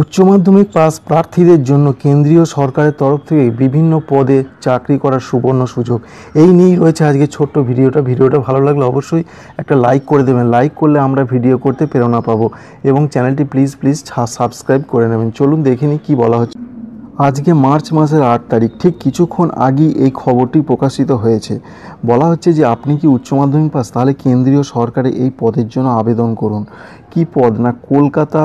উচ্চ মাধ্যমিক পাস প্রার্থীদের জন্য কেন্দ্রীয় সরকারের তরফ থেকে বিভিন্ন পদে চাকরি করার সুবর্ণ সুযোগ এই নিয়েই রয়েছে আজকে ছোট্ট ভিডিওটা ভিডিওটা ভালো লাগলে অবশ্যই একটা লাইক করে দেবেন লাইক করলে আমরা ভিডিও করতে প্রেরণা পাবো এবং চ্যানেলটি প্লিজ প্লিজ সাবস্ক্রাইব করে নেবেন চলুন দেখে নিই কী বলা হচ্ছে আজকে মার্চ মাসের আট তারিখ ঠিক কিছুক্ষণ আগেই এই খবরটি প্রকাশিত হয়েছে বলা হচ্ছে যে আপনি কি উচ্চ মাধ্যমিক পাস তাহলে কেন্দ্রীয় সরকারে এই পদের জন্য আবেদন করুন কি পদ না কলকাতা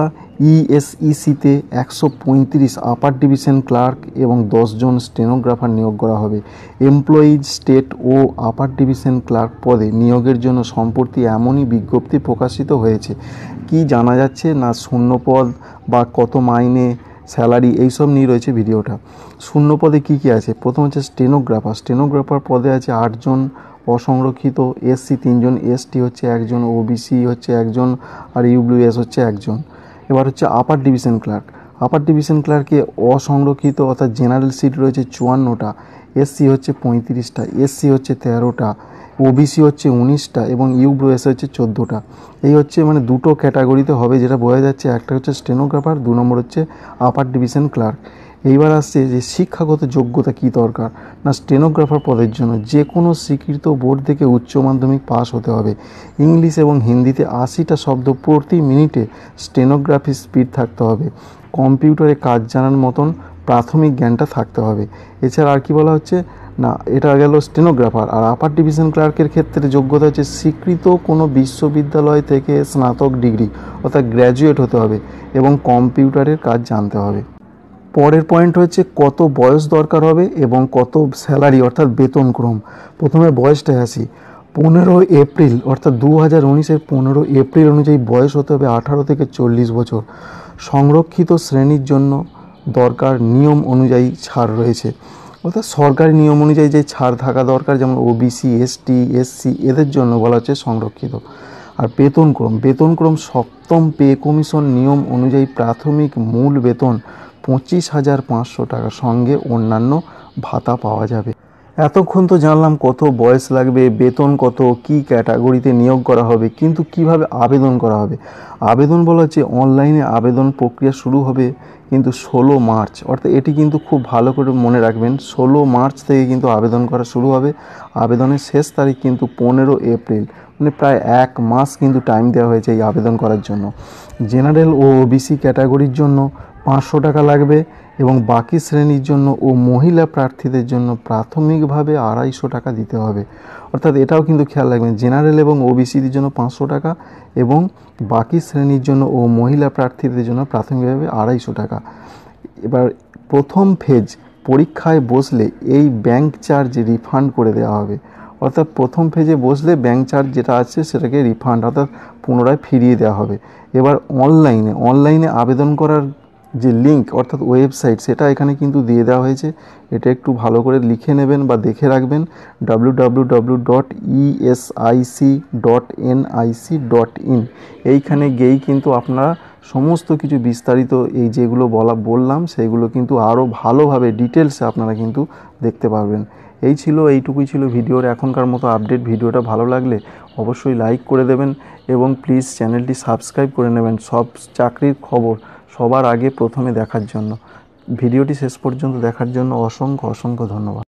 ইএসইসিতে একশো পঁয়ত্রিশ আপার ডিভিশন ক্লার্ক এবং দশজন স্টেনোগ্রাফার নিয়োগ করা হবে এমপ্লয়িজ স্টেট ও আপার ডিভিশন ক্লার্ক পদে নিয়োগের জন্য সম্প্রতি এমনই বিজ্ঞপ্তি প্রকাশিত হয়েছে কি জানা যাচ্ছে না শূন্য পদ বা কত মাইনে স্যালারি এইসব নিয়ে রয়েছে ভিডিওটা শূন্য পদে কী কী আছে প্রথম হচ্ছে স্টেনোগ্রাফার স্টেনোগ্রাফার পদে আছে আটজন অসংরক্ষিত এসসি তিনজন এসটি হচ্ছে একজন ওবিসি হচ্ছে একজন আর ইউব্লিউএস হচ্ছে একজন এবার হচ্ছে upper division clerk upper division ক্লার্কে অসংরক্ষিত অর্থাৎ জেনারেল সিট রয়েছে চুয়ান্নটা এসসি হচ্ছে পঁয়ত্রিশটা এসসি হচ্ছে তেরোটা ওবিসি হচ্ছে উনিশটা এবং এস হচ্ছে চোদ্দোটা এই হচ্ছে মানে দুটো ক্যাটাগরিতে হবে যেটা বোঝা যাচ্ছে একটা হচ্ছে স্টেনোগ্রাফার দু নম্বর হচ্ছে আপার ডিভিশন ক্লার্ক এইবার আসছে যে শিক্ষাগত যোগ্যতা কি দরকার না স্টেনোগ্রাফার পদের জন্য যে কোনো স্বীকৃত বোর্ড থেকে উচ্চ মাধ্যমিক পাস হতে হবে ইংলিশ এবং হিন্দিতে আশিটা শব্দ প্রতি মিনিটে স্টেনোগ্রাফি স্পিড থাকতে হবে কম্পিউটারে কাজ জানার মতন প্রাথমিক জ্ঞানটা থাকতে হবে এছাড়া আর কি বলা হচ্ছে না এটা গেল স্টেনোগ্রাফার আর আপার ডিভিশন ক্লার্কের ক্ষেত্রে যোগ্যতা হচ্ছে স্বীকৃত কোনো বিশ্ববিদ্যালয় থেকে স্নাতক ডিগ্রি অর্থাৎ গ্র্যাজুয়েট হতে হবে এবং কম্পিউটারের কাজ জানতে হবে পরের পয়েন্ট হচ্ছে কত বয়স দরকার হবে এবং কত স্যালারি অর্থাৎ বেতন ক্রম প্রথমে বয়সটা আসি পনেরো এপ্রিল অর্থাৎ দু হাজার উনিশের পনেরো এপ্রিল অনুযায়ী বয়স হতে হবে আঠারো থেকে চল্লিশ বছর সংরক্ষিত শ্রেণীর জন্য দরকার নিয়ম অনুযায়ী ছাড় রয়েছে অর্থাৎ সরকারি নিয়ম অনুযায়ী যে ছাড় থাকা দরকার যেমন ওবিসি এসটি এসসি এদের জন্য বলা হচ্ছে সংরক্ষিত আর বেতনক্রম বেতনক্রম সপ্তম পে কমিশন নিয়ম অনুযায়ী প্রাথমিক মূল বেতন পঁচিশ হাজার পাঁচশো টাকার সঙ্গে অন্যান্য ভাতা পাওয়া যাবে এতক্ষণ তো জানলাম কত বয়স লাগবে বেতন কত কি ক্যাটাগরিতে নিয়োগ করা হবে কিন্তু কিভাবে আবেদন করা হবে আবেদন বলা হচ্ছে অনলাইনে আবেদন প্রক্রিয়া শুরু হবে কিন্তু ষোলো মার্চ অর্থাৎ এটি কিন্তু খুব ভালো করে মনে রাখবেন ষোলো মার্চ থেকে কিন্তু আবেদন করা শুরু হবে আবেদনের শেষ তারিখ কিন্তু পনেরো এপ্রিল মানে প্রায় এক মাস কিন্তু টাইম দেওয়া হয়েছে এই আবেদন করার জন্য জেনারেল ও ওবিসি ক্যাটাগরির জন্য পাঁচশো টাকা লাগবে এবং বাকি শ্রেণীর জন্য ও মহিলা প্রার্থীদের জন্য প্রাথমিকভাবে আড়াইশো টাকা দিতে হবে অর্থাৎ এটাও কিন্তু খেয়াল রাখবেন জেনারেল এবং ওবিসিদের জন্য পাঁচশো টাকা এবং বাকি শ্রেণীর জন্য ও মহিলা প্রার্থীদের জন্য প্রাথমিকভাবে আড়াইশো টাকা এবার প্রথম ফেজ পরীক্ষায় বসলে এই ব্যাংক চার্জ রিফান্ড করে দেওয়া হবে অর্থাৎ প্রথম ফেজে বসলে ব্যাংক চার্জ যেটা আছে সেটাকে রিফান্ড অর্থাৎ পুনরায় ফিরিয়ে দেওয়া হবে এবার অনলাইনে অনলাইনে আবেদন করার যে লিঙ্ক অর্থাৎ ওয়েবসাইট সেটা এখানে কিন্তু দিয়ে দেওয়া হয়েছে এটা একটু ভালো করে লিখে নেবেন বা দেখে রাখবেন W dot dot dot in এইখানে গিয়েই কিন্তু আপনারা সমস্ত কিছু বিস্তারিত এই যেগুলো বলা বললাম সেগুলো কিন্তু আরও ভালোভাবে ডিটেলসে আপনারা কিন্তু দেখতে পারবেন এই ছিল এইটুকুই ছিল ভিডিওর এখনকার মতো আপডেট ভিডিওটা ভালো লাগলে অবশ্যই লাইক করে দেবেন এবং প্লিজ চ্যানেলটি সাবস্ক্রাইব করে নেবেন সব চাকরির খবর সবার আগে প্রথমে দেখার জন্য ভিডিওটি শেষ পর্যন্ত দেখার জন্য অসংখ্য অসংখ্য ধন্যবাদ